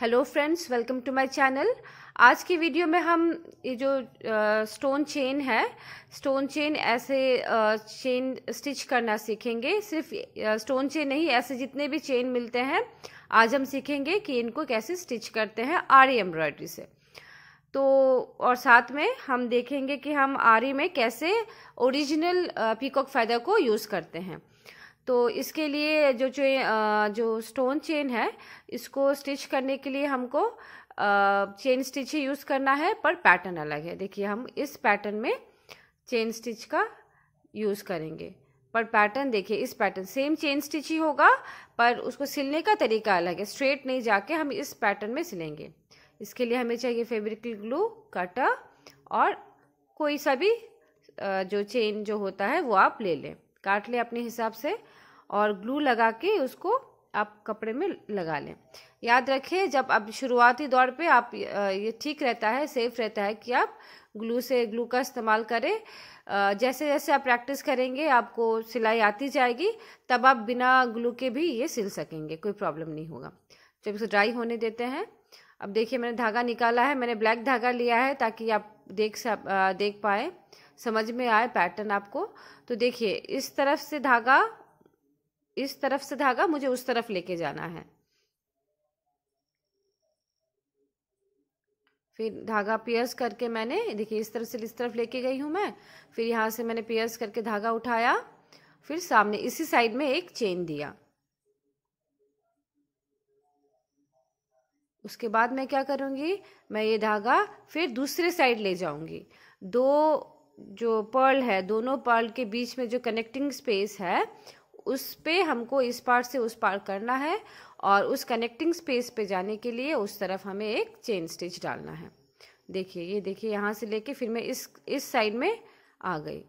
hello friends welcome to my channel आज की video में हम ये जो स्टोन चेन है स्टोन चेन ऐसे चेन स्टिच करना सीखेंगे सिर्फ स्टोन चेन नहीं ऐसे जितने भी चेन मिलते हैं आज हम सीखेंगे कि इनको कैसे स्टिच करते हैं आरी एम्ब्रॉयडरी से तो और साथ में हम देखेंगे कि हम आरी में कैसे ओरिजिनल पीकॉक फैदर को यूज़ करते हैं तो इसके लिए जो चे जो स्टोन चेन है इसको स्टिच करने के लिए हमको चेन स्टिच ही यूज़ करना है पर पैटर्न अलग है देखिए हम इस पैटर्न में चेन स्टिच का यूज़ करेंगे पर पैटर्न देखिए इस पैटर्न सेम चेन स्टिच ही होगा पर उसको सिलने का तरीका अलग है स्ट्रेट नहीं जाके हम इस पैटर्न में सिलेंगे इसके लिए हमें चाहिए फेब्रिक ग्लू कटर और कोई सा भी जो चेन जो होता है वो आप ले लें काट लें अपने हिसाब से और ग्लू लगा के उसको आप कपड़े में लगा लें याद रखें जब अब शुरुआती दौर पे आप ये ठीक रहता है सेफ रहता है कि आप ग्लू से ग्लू का इस्तेमाल करें जैसे जैसे आप प्रैक्टिस करेंगे आपको सिलाई आती जाएगी तब आप बिना ग्लू के भी ये सिल सकेंगे कोई प्रॉब्लम नहीं होगा जब इसको ड्राई होने देते हैं अब देखिए मैंने धागा निकाला है मैंने ब्लैक धागा लिया है ताकि आप देख सक देख पाए समझ में आए पैटर्न आपको तो देखिए इस तरफ से धागा इस तरफ से धागा मुझे उस तरफ लेके जाना है फिर धागा पियर्स करके मैंने देखिए इस तरफ से इस तरफ लेके गई हूँ मैं फिर यहाँ से मैंने पियर्स करके धागा उठाया फिर सामने इसी साइड में एक चेन दिया उसके बाद मैं क्या करूँगी मैं ये धागा फिर दूसरे साइड ले जाऊँगी दो जो पर्ल है दोनों पर्ल के बीच में जो कनेक्टिंग स्पेस है उस पर हमको इस पार से उस पार करना है और उस कनेक्टिंग स्पेस पे जाने के लिए उस तरफ हमें एक चेन स्टिच डालना है देखिए ये देखिए यहाँ से लेके फिर मैं इस इस साइड में आ गई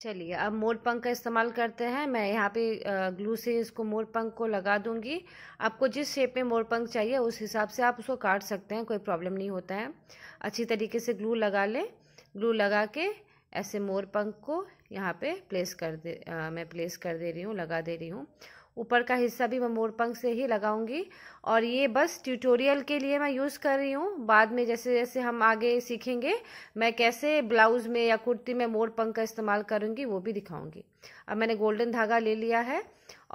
चलिए अब मोर पंख का इस्तेमाल करते हैं मैं यहाँ पे ग्लू से इसको मोर पंख को लगा दूंगी आपको जिस शेप में मोर पंख चाहिए उस हिसाब से आप उसको काट सकते हैं कोई प्रॉब्लम नहीं होता है अच्छी तरीके से ग्लू लगा लें ग्लू लगा के ऐसे मोर पंख को यहाँ पे प्लेस कर दे आ, मैं प्लेस कर दे रही हूँ लगा दे रही हूँ ऊपर का हिस्सा भी मैं मोरपंख से ही लगाऊंगी और ये बस ट्यूटोरियल के लिए मैं यूज़ कर रही हूँ बाद में जैसे जैसे हम आगे सीखेंगे मैं कैसे ब्लाउज़ में या कुर्ती में मोरपंख का इस्तेमाल करूँगी वो भी दिखाऊँगी अब मैंने गोल्डन धागा ले लिया है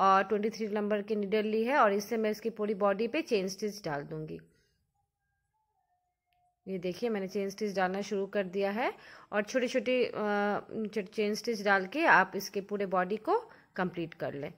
और ट्वेंटी थ्री नंबर की निडल ली है और इससे मैं इसकी पूरी बॉडी पे चेन स्टिच डाल दूँगी ये देखिए मैंने चेन स्टिच डालना शुरू कर दिया है और छोटी छोटी चेन स्टिच डाल के आप इसके पूरे बॉडी को कंप्लीट कर लें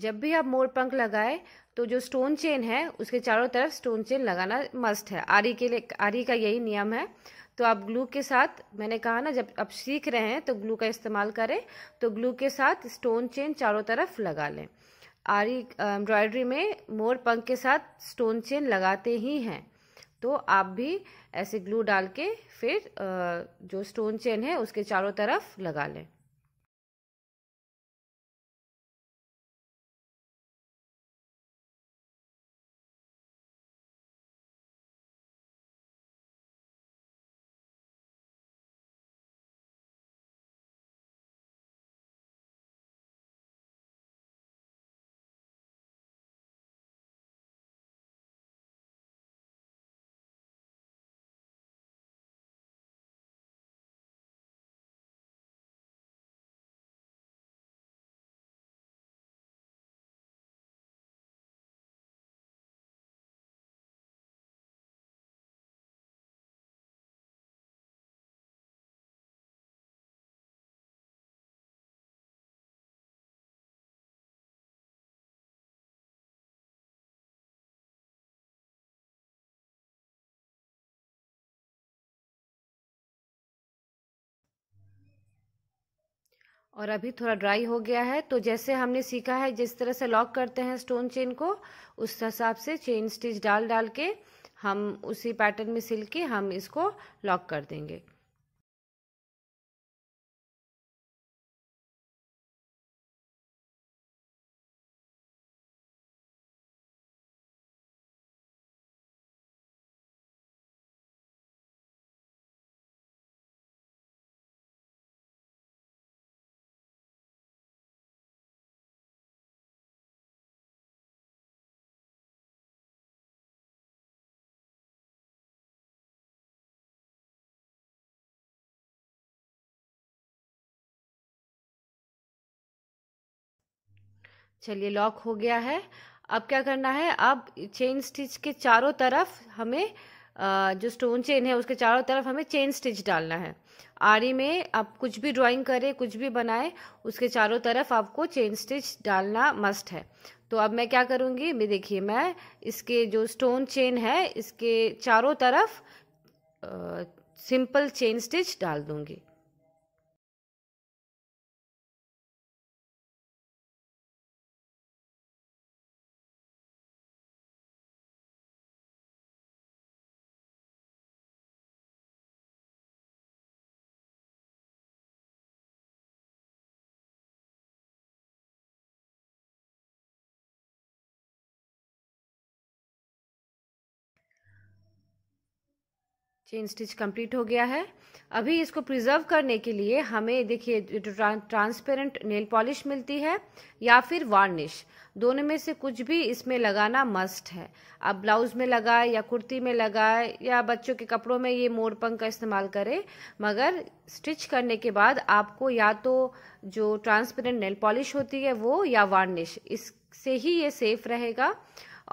जब भी आप मोर पंख लगाए तो जो स्टोन चेन है उसके चारों तरफ स्टोन चेन लगाना मस्ट है आरी के लिए आरी का यही नियम है तो आप ग्लू के साथ मैंने कहा ना जब आप सीख रहे हैं तो ग्लू का इस्तेमाल करें तो ग्लू के साथ स्टोन चेन चारों तरफ लगा लें आरी एम्ब्रॉयडरी में मोर पंख के साथ स्टोन चेन लगाते ही हैं तो आप भी ऐसे ग्लू डाल के फिर जो स्टोन चेन है उसके चारों तरफ लगा लें और अभी थोड़ा ड्राई हो गया है तो जैसे हमने सीखा है जिस तरह से लॉक करते हैं स्टोन चेन को उस हिसाब से चेन स्टिच डाल डाल के हम उसी पैटर्न में सिल के हम इसको लॉक कर देंगे चलिए लॉक हो गया है अब क्या करना है अब चेन स्टिच के चारों तरफ हमें जो स्टोन चेन है उसके चारों तरफ हमें चेन स्टिच डालना है आरी में आप कुछ भी ड्राइंग करें कुछ भी बनाए उसके चारों तरफ आपको चेन स्टिच डालना मस्ट है तो अब मैं क्या करूँगी मैं देखिए मैं इसके जो स्टोन चेन है इसके चारों तरफ सिंपल चेन स्टिच डाल दूँगी चेन स्टिच कंप्लीट हो गया है अभी इसको प्रिजर्व करने के लिए हमें देखिए ट्रांसपेरेंट नेल पॉलिश मिलती है या फिर वार्निश दोनों में से कुछ भी इसमें लगाना मस्ट है आप ब्लाउज में लगाए या कुर्ती में लगाए या बच्चों के कपड़ों में ये मोरपंख का इस्तेमाल करें मगर स्टिच करने के बाद आपको या तो जो ट्रांसपेरेंट नेल पॉलिश होती है वो या वार्निश इससे ही ये सेफ रहेगा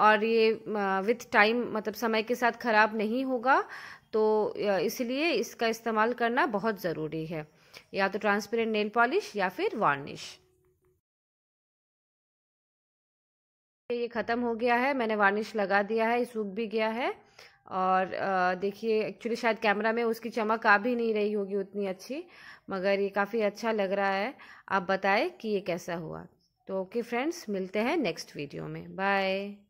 और ये विथ टाइम मतलब समय के साथ ख़राब नहीं होगा तो इसलिए इसका इस्तेमाल करना बहुत ज़रूरी है या तो ट्रांसपेरेंट नेल पॉलिश या फिर वार्निश ये ख़त्म हो गया है मैंने वार्निश लगा दिया है सूख भी गया है और देखिए एक्चुअली शायद कैमरा में उसकी चमक आ भी नहीं रही होगी उतनी अच्छी मगर ये काफ़ी अच्छा लग रहा है आप बताएं कि ये कैसा हुआ तो ओके फ्रेंड्स मिलते हैं नेक्स्ट वीडियो में बाय